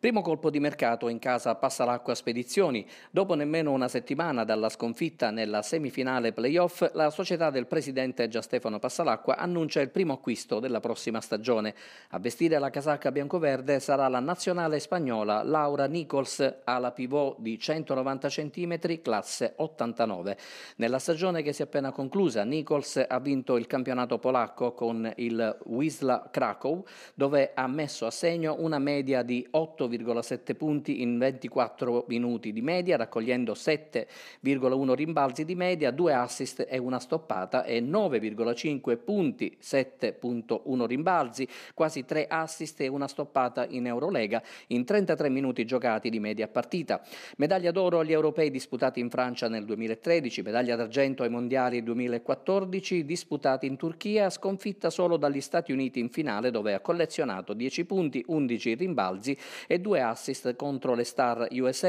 Primo colpo di mercato in casa Passalacqua Spedizioni. Dopo nemmeno una settimana dalla sconfitta nella semifinale playoff, la società del presidente Stefano Passalacqua annuncia il primo acquisto della prossima stagione. A vestire la casacca biancoverde sarà la nazionale spagnola Laura Nichols, ala pivot di 190 cm, classe 89. Nella stagione che si è appena conclusa, Nichols ha vinto il campionato polacco con il Wisla Krakow, dove ha messo a segno una media di 8 8,7 punti in 24 minuti di media, raccogliendo 7,1 rimbalzi di media, 2 assist e una stoppata e 9,5 punti, 7,1 rimbalzi, quasi 3 assist e una stoppata in Eurolega in 33 minuti giocati di media partita. Medaglia d'oro agli europei disputati in Francia nel 2013, medaglia d'argento ai mondiali 2014 disputati in Turchia, sconfitta solo dagli Stati Uniti in finale dove ha collezionato 10 punti, 11 rimbalzi e due assist contro le Star USA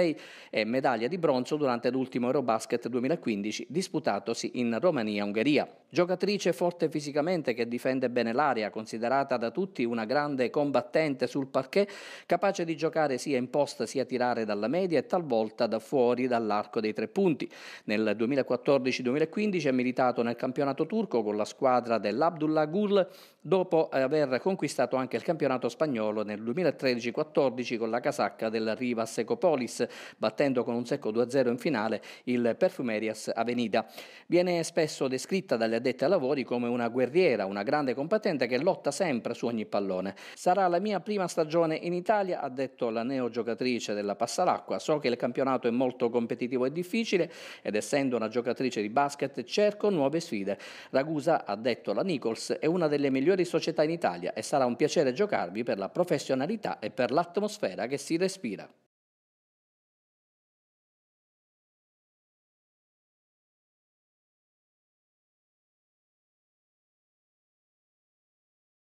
e medaglia di bronzo durante l'ultimo Eurobasket 2015 disputatosi in Romania-Ungheria. Giocatrice forte fisicamente che difende bene l'area, considerata da tutti una grande combattente sul parquet, capace di giocare sia in posta sia tirare dalla media e talvolta da fuori dall'arco dei tre punti. Nel 2014-2015 ha militato nel campionato turco con la squadra dell'Abdullah Gul dopo aver conquistato anche il campionato spagnolo nel 2013-14 con la casacca della Rivas Ecopolis, battendo con un secco 2-0 in finale il Perfumerias Avenida. Viene spesso descritta dalle addette ai lavori come una guerriera, una grande combattente che lotta sempre su ogni pallone. Sarà la mia prima stagione in Italia, ha detto la neogiocatrice della Passalacqua. So che il campionato è molto competitivo e difficile ed essendo una giocatrice di basket cerco nuove sfide. Ragusa, ha detto la Nichols, è una delle migliori società in Italia e sarà un piacere giocarvi per la professionalità e per l'atmosfera que sí respira.